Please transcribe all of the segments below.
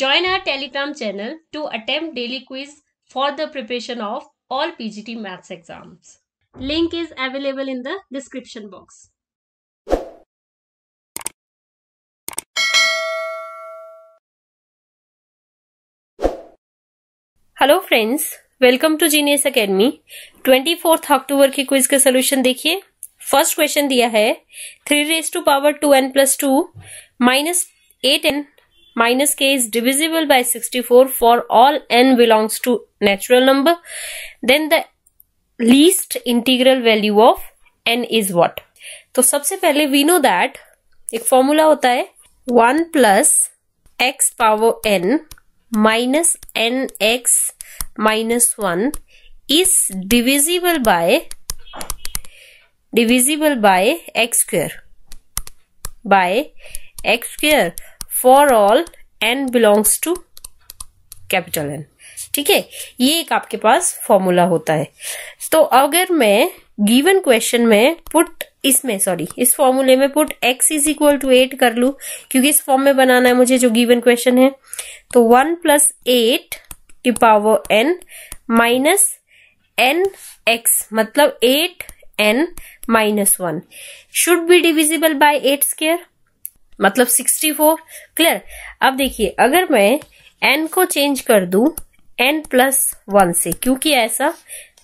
Join our Telegram channel to attempt daily quiz for the preparation of all PGT maths exams. Link is available in the description box. Hello friends welcome to genius academy 24th October के quiz का solution देखिए first question दिया है three raise to power two n plus two minus eight n minus k is divisible by 64 for all n belongs to natural number then the least integral value of n is what तो सबसे पहले we know that एक formula होता है one plus x power n minus n x minus one is divisible by divisible by x square by x square for all n belongs to capital n ठीक है ये एक आपके पास formula होता है तो अगर मैं गिवन क्वेश्चन में पुट इसमें सॉरी इस फॉर्मूले में put x is equal to eight कर लू क्योंकि इस फॉर्म में बनाना है मुझे जो गिवन क्वेश्चन है तो one plus eight to power n minus n x मतलब eight n minus one should be divisible by eight square मतलब 64 क्लियर अब देखिए अगर मैं एन को चेंज कर दू एन प्लस वन से क्योंकि ऐसा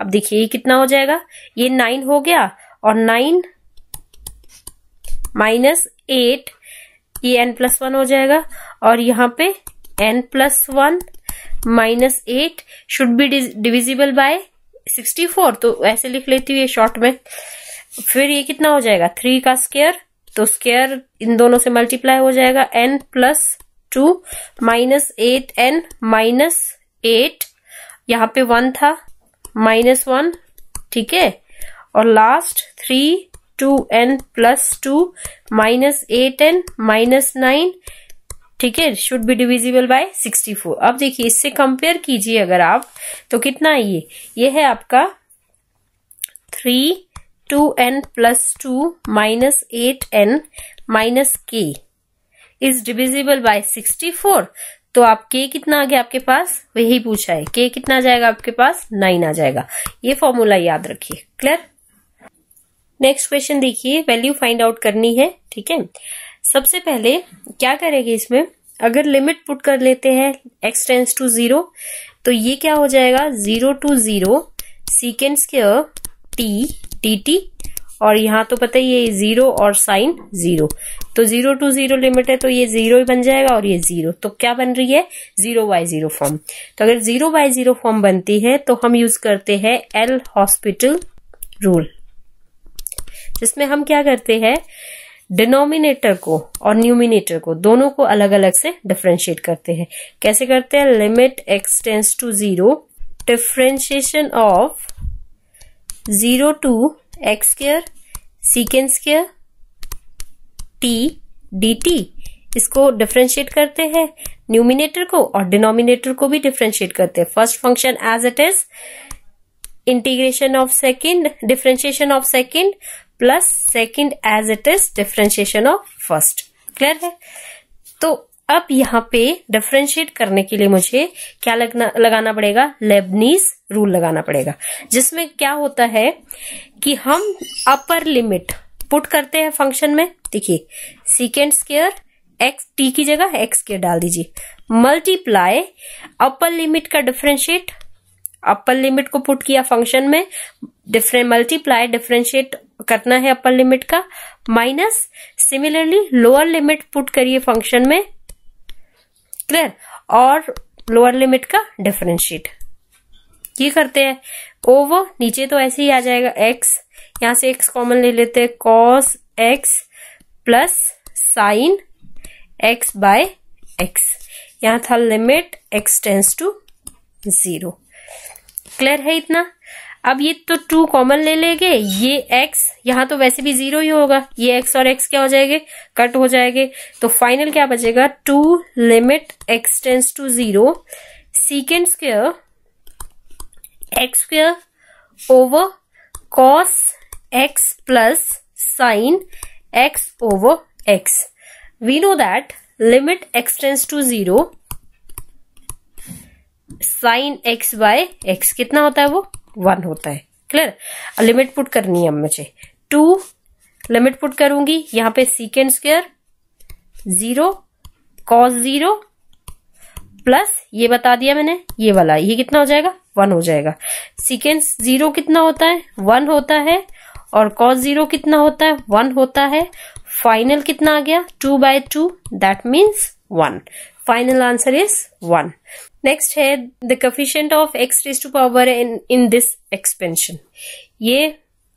अब देखिए ये कितना हो जाएगा ये नाइन हो गया और नाइन माइनस एट ये एन प्लस वन हो जाएगा और यहाँ पे n plus one minus eight should be divisible by sixty four तो ऐसे लिख लेती हूँ ये शॉर्ट में फिर ये कितना हो जाएगा थ्री का स्केयर तो स्केयर इन दोनों से मल्टीप्लाई हो जाएगा n plus two minus eight n minus eight यहाँ पे वन था माइनस वन ठीक है और last three two n plus two minus eight n minus nine ठीक है should be divisible by sixty four अब देखिए इससे कंपेयर कीजिए अगर आप तो कितना है ये ये है आपका three two n plus two minus eight n minus k is divisible by sixty four तो आप के कितना आ गया आपके पास वही पूछा है के कितना जाएगा आपके पास नाइन आ जाएगा ये फॉर्मूला याद रखिए क्लियर नेक्स्ट क्वेश्चन देखिए वैल्यू फाइंड आउट करनी है ठीक है सबसे पहले क्या करेंगे इसमें अगर लिमिट पुट कर लेते हैं एक्स टेंस टू जीरो तो ये क्या हो जाएगा zero to zero secant square t t t और यहाँ तो पता ही ये जीरो और साइन जीरो तो जीरो टू जीरो लिमिट है तो ये जीरो ही बन जाएगा और ये जीरो तो क्या बन रही है जीरो बाय जीरो फॉर्म तो अगर जीरो बाय जीरो फॉर्म बनती है तो हम यूज करते हैं एल हॉस्पिटल रूल जिसमें हम क्या करते हैं डिनोमिनेटर को और न्यूमिनेटर को दोनों को अलग अलग से डिफ्रेंशिएट करते हैं कैसे करते हैं limit x tends to zero differentiation of zero to x square secant square t d t इसको डिफ्रेंशिएट करते हैं न्यूमिनेटर को और डिनोमिनेटर को भी डिफ्रेंशिएट करते हैं first function as it is integration of second differentiation of second plus second as it is differentiation of first clear है तो अब यहाँ पे डिफ्रेंशिएट करने के लिए मुझे क्या लगना लगाना पड़ेगा लेबनीज रूल लगाना पड़ेगा जिसमें क्या होता है कि हम अपर लिमिट पुट करते हैं फंक्शन में देखिए सीकेंड स्केयर एक्स टी की जगह एक्स स्केयर डाल दीजिए मल्टीप्लाई अपर लिमिट का डिफ्रेंशिएट अपर लिमिट को पुट किया फंक्शन में डिफरेंट मल्टीप्लाई डिफ्रेंशिएट करना है अपर लिमिट का minus similarly lower limit put करिए फंक्शन में क्लियर और लोअर लिमिट का डिफरेंशिएट ये करते हैं ओ वो नीचे तो ऐसे ही आ जाएगा एक्स यहां से एक्स कॉमन ले लेते हैं cos x plus sine x by x यहां था limit x tends to zero clear है इतना अब ये तो टू कॉमन ले लेंगे ये एक्स यहाँ तो वैसे भी जीरो ही होगा ये एक्स और एक्स क्या हो जाएंगे कट हो जाएंगे तो फाइनल क्या बचेगा two limit x tends to zero secant square x square over cos x plus sine x over x we know that limit x tends to zero sine x by x कितना होता है वो one होता है clear limit put करनी है मुझे to limit put करूंगी यहाँ पे secant square zero cos zero plus ये बता दिया मैंने ये वाला ये कितना हो जाएगा वन हो जाएगा सीकेंड जीरो कितना होता है वन होता है और कॉस जीरो कितना होता है वन होता है फाइनल कितना आ गया two by two that means one final answer is one next है the coefficient of x raise to power in in this expansion ये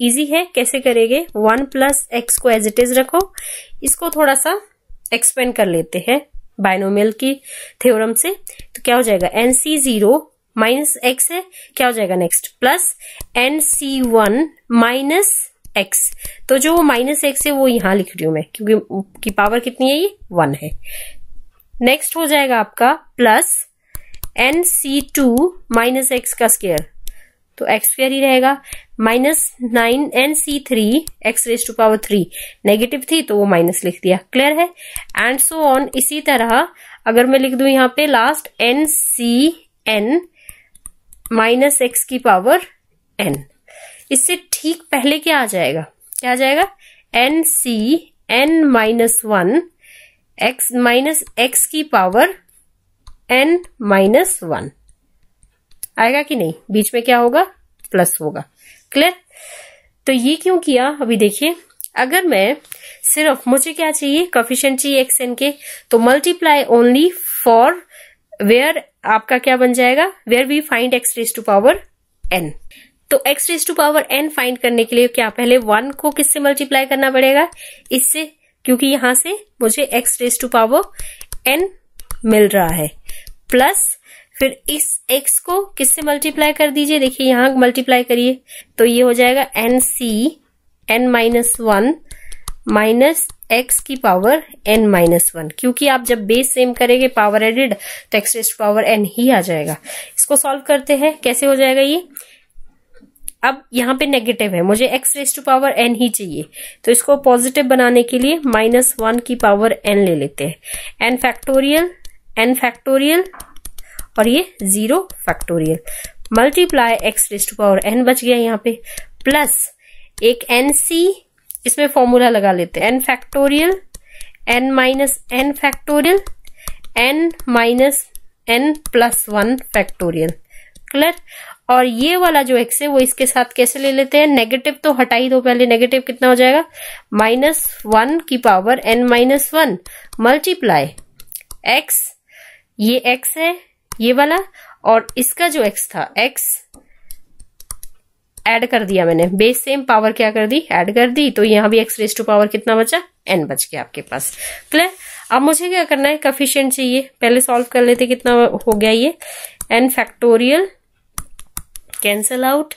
इजी है कैसे करेंगे वन प्लस एक्स को एज इट इज रखो इसको थोड़ा सा एक्सपेंड कर लेते हैं बायनोमेल की थ्योरम से तो क्या हो जाएगा n c zero minus x है क्या हो जाएगा next plus n c one minus x तो जो माइनस एक्स है वो यहां लिख रही हूं मैं क्योंकि की पावर कितनी है ये वन है नेक्स्ट हो जाएगा आपका plus n c two minus x का स्केयर तो एक्स स्क्र ही रहेगा minus nine n c three x raise to power three negative थी तो वो माइनस लिख दिया क्लियर है एंड सो ऑन इसी तरह अगर मैं लिख दू यहां पे last n c n minus x की पावर एन इससे ठीक पहले क्या आ जाएगा क्या आ जाएगा n c n minus one x minus x की पावर एन माइनस वन आएगा कि नहीं बीच में क्या होगा प्लस होगा क्लियर तो ये क्यों किया अभी देखिए अगर मैं सिर्फ मुझे क्या चाहिए कॉफिशियंट चाहिए एक्स एन के तो मल्टीप्लाई ओनली फॉर वेयर आपका क्या बन जाएगा where we find x raise to power n तो x raise to power n find करने के लिए क्या पहले वन को किससे मल्टीप्लाई करना पड़ेगा इससे क्योंकि यहां से मुझे x raise to power n मिल रहा है प्लस फिर इस एक्स को किससे मल्टीप्लाई कर दीजिए देखिए यहां मल्टीप्लाई करिए तो ये हो जाएगा n c n minus one minus x की पावर एन माइनस वन क्योंकि आप जब बेस सेम करेंगे पावर एडेड तो एक्स रेस्ट पावर एन ही आ जाएगा इसको सॉल्व करते हैं कैसे हो जाएगा ये अब यहाँ पे नेगेटिव है मुझे x raise to power n ही चाहिए तो इसको पॉजिटिव बनाने के लिए माइनस वन की पावर एन ले लेते हैं एन फैक्टोरियल एन फैक्टोरियल और ये zero factorial multiply x raise to power n बच गया यहाँ पे प्लस एक एन सी इसमें फॉर्मूला लगा लेते हैं n factorial n minus n factorial n minus n plus one factorial clear और ये वाला जो एक्स है वो इसके साथ कैसे ले लेते हैं नेगेटिव तो हटा ही दो पहले नेगेटिव कितना हो जाएगा माइनस वन की power n minus one multiply x ये एक्स है ये वाला और इसका जो एक्स था एक्स एड कर दिया मैंने बेस सेम पावर क्या कर दी एड कर दी तो यहां भी एक्स रेस टू पावर कितना बचा एन बच गया आपके पास क्लियर अब मुझे क्या करना है कफिशियंट चाहिए पहले सॉल्व कर लेते कितना हो गया ये n factorial cancel out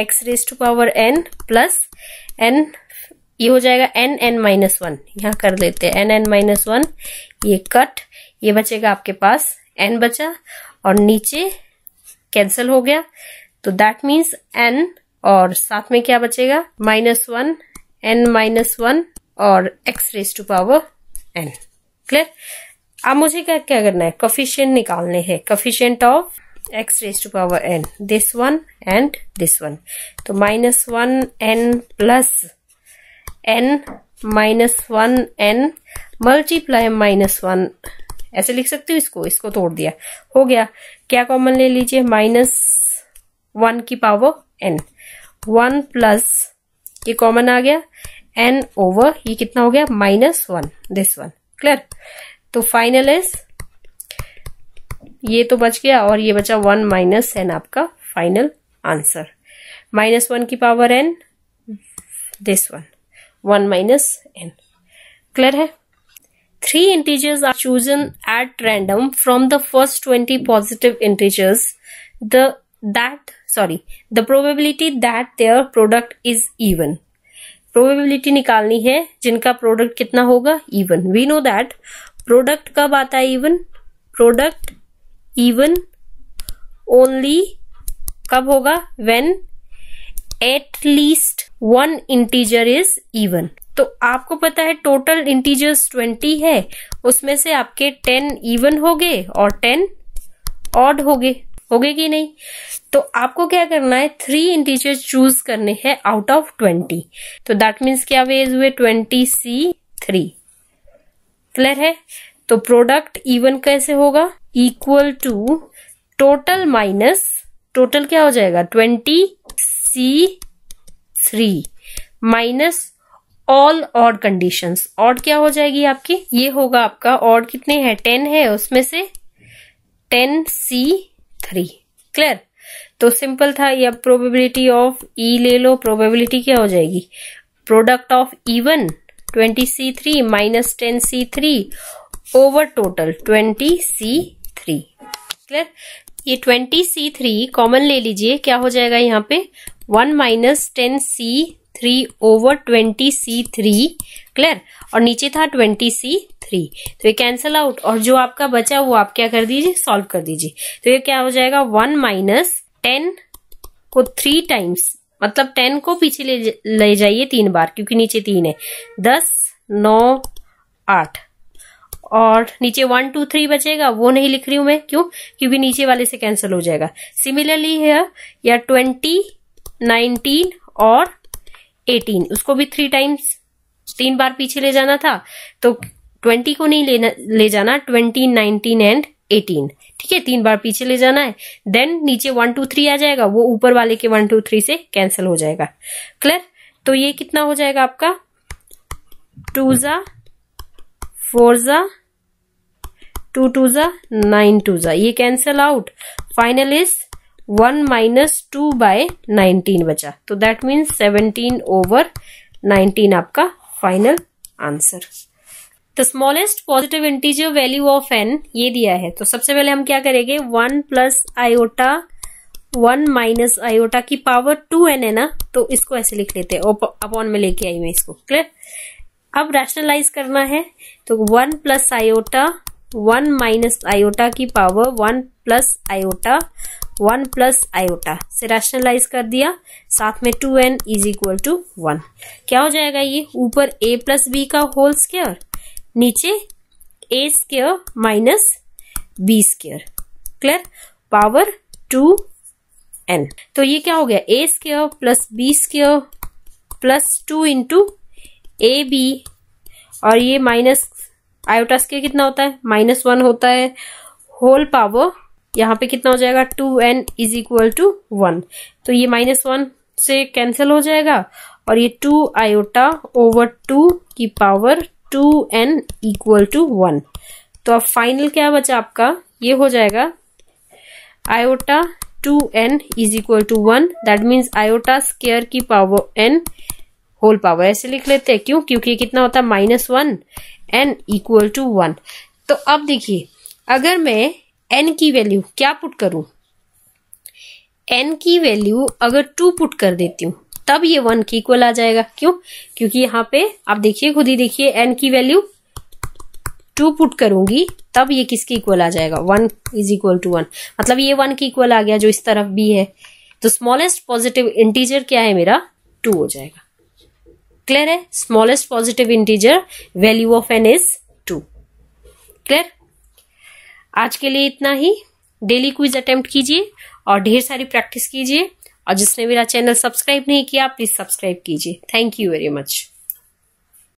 x raise to power n plus n ये हो जाएगा एन एन माइनस वन यहाँ कर लेते हैं एन एन माइनस वन ये कट ये बचेगा आपके पास एन बचा और नीचे कैंसल हो गया तो दैट मीन्स एन और साथ में क्या बचेगा minus one n minus one और x raise to power n clear अब मुझे क्या क्या करना है कफिशियंट निकालने हैं coefficient of x raised to power n this one and this one तो minus 1 n plus n minus 1 n multiply minus 1 ऐसे लिख सकते हो इसको इसको तोड़ दिया हो गया क्या कॉमन ले लीजिए माइनस वन की पावर एन वन प्लस ये कॉमन आ गया एन ओवर ये कितना हो गया minus one this one clear तो फाइनल इज ये तो बच गया और ये बचा वन माइनस एन आपका फाइनल आंसर माइनस वन की power n this one one minus n clear है three integers are chosen at random from the first twenty positive integers the that sorry the probability that their product is even probability निकालनी है जिनका product कितना होगा even we know that product कब आता है even product even only कब होगा when at least one integer is even तो आपको पता है टोटल इंटीजर्स ट्वेंटी है उसमें से आपके टेन इवन हो गए और टेन ऑड हो गए हो गए कि नहीं तो आपको क्या करना है थ्री इंटीजर चूज करने हैं आउट ऑफ ट्वेंटी तो दैट मीन्स क्या वेज हुए ट्वेंटी सी थ्री क्लियर है तो प्रोडक्ट इवन कैसे होगा equal to total minus total क्या हो जाएगा twenty c three minus all odd condition odd क्या हो जाएगी आपकी ये होगा आपका ऑड कितने हैं टेन है उसमें से टेन सी थ्री क्लियर तो सिंपल था ये अब प्रोबेबिलिटी ऑफ ई ले लो प्रोबेबिलिटी क्या हो जाएगी product of even twenty c three minus ten c three over total twenty c वेक्सलर मतलब ये ट्वेंटी सी थ्री कॉमन ले लीजिए क्या हो जाएगा यहाँ पे one minus ten c three over twenty c three clear और नीचे था ट्वेंटी सी थ्री तो ये कैंसल आउट और जो आपका बचा वो आप क्या कर दीजिए सॉल्व कर दीजिए तो ये क्या हो जाएगा वन माइनस टेन को थ्री टाइम्स मतलब टेन को पीछे ले, ले जाइए तीन बार क्योंकि नीचे तीन है दस नौ आठ और नीचे वन टू थ्री बचेगा वो नहीं लिख रही हूं मैं क्यों क्योंकि नीचे वाले से कैंसिल हो जाएगा सिमिलरली है या ट्वेंटी नाइनटीन और एटीन उसको भी थ्री टाइम्स तीन बार पीछे ले जाना था तो ट्वेंटी को नहीं लेना ले जाना ट्वेंटी नाइनटीन एंड एटीन ठीक है तीन बार पीछे ले जाना है देन नीचे वन टू थ्री आ जाएगा वो ऊपर वाले के वन टू थ्री से कैंसिल हो जाएगा क्लियर तो ये कितना हो जाएगा आपका टू जा फोर जा टू टू जा नाइन टू जा ये cancel out final is one minus two by nineteen बचा तो that means seventeen over nineteen आपका final answer the smallest positive integer value of n ये दिया है तो सबसे पहले हम क्या करेंगे one plus iota one minus iota की पावर टू एन है ना तो इसको ऐसे लिख लेते हैं अपॉन में लेके आई मैं इसको क्लियर अब रैशनलाइज करना है तो one plus iota one minus iota की power one plus iota one plus iota से रैशनलाइज कर दिया साथ में two n is equal to one क्या हो जाएगा ये ऊपर ए प्लस बी का होल स्केयर नीचे a square minus b square clear power two n तो ये क्या हो गया a square plus b square plus two into a b और ये माइनस आयोटास के कितना होता है माइनस वन होता है होल पावर यहाँ पे कितना हो जाएगा two n is equal to one तो ये माइनस वन से कैंसिल हो जाएगा और ये टू आयोटा ओवर टू की power two n equal to one तो अब फाइनल क्या बचा आपका ये हो जाएगा iota two n is equal to one that means iota square की पावर एन होल पावर ऐसे लिख लेते हैं क्यों क्योंकि कितना होता है minus one n equal to one तो अब देखिए अगर मैं एन की वैल्यू क्या पुट करूं एन की वैल्यू अगर टू पुट कर देती हूं तब ये वन की इक्वल आ जाएगा क्यों क्योंकि यहां पे आप देखिए खुद ही देखिए एन की वैल्यू टू पुट करूंगी तब ये किसके इक्वल आ जाएगा one is equal to one मतलब ये वन की इक्वल आ गया जो इस तरफ भी है तो स्मॉलेस्ट पॉजिटिव इंटीजर क्या है मेरा टू हो जाएगा क्लियर है smallest positive integer value of n is two clear आज के लिए इतना ही डेली क्विज अटेम्प्ट कीजिए और ढेर सारी प्रैक्टिस कीजिए और जिसने मेरा चैनल सब्सक्राइब नहीं किया प्लीज सब्सक्राइब कीजिए थैंक यू वेरी मच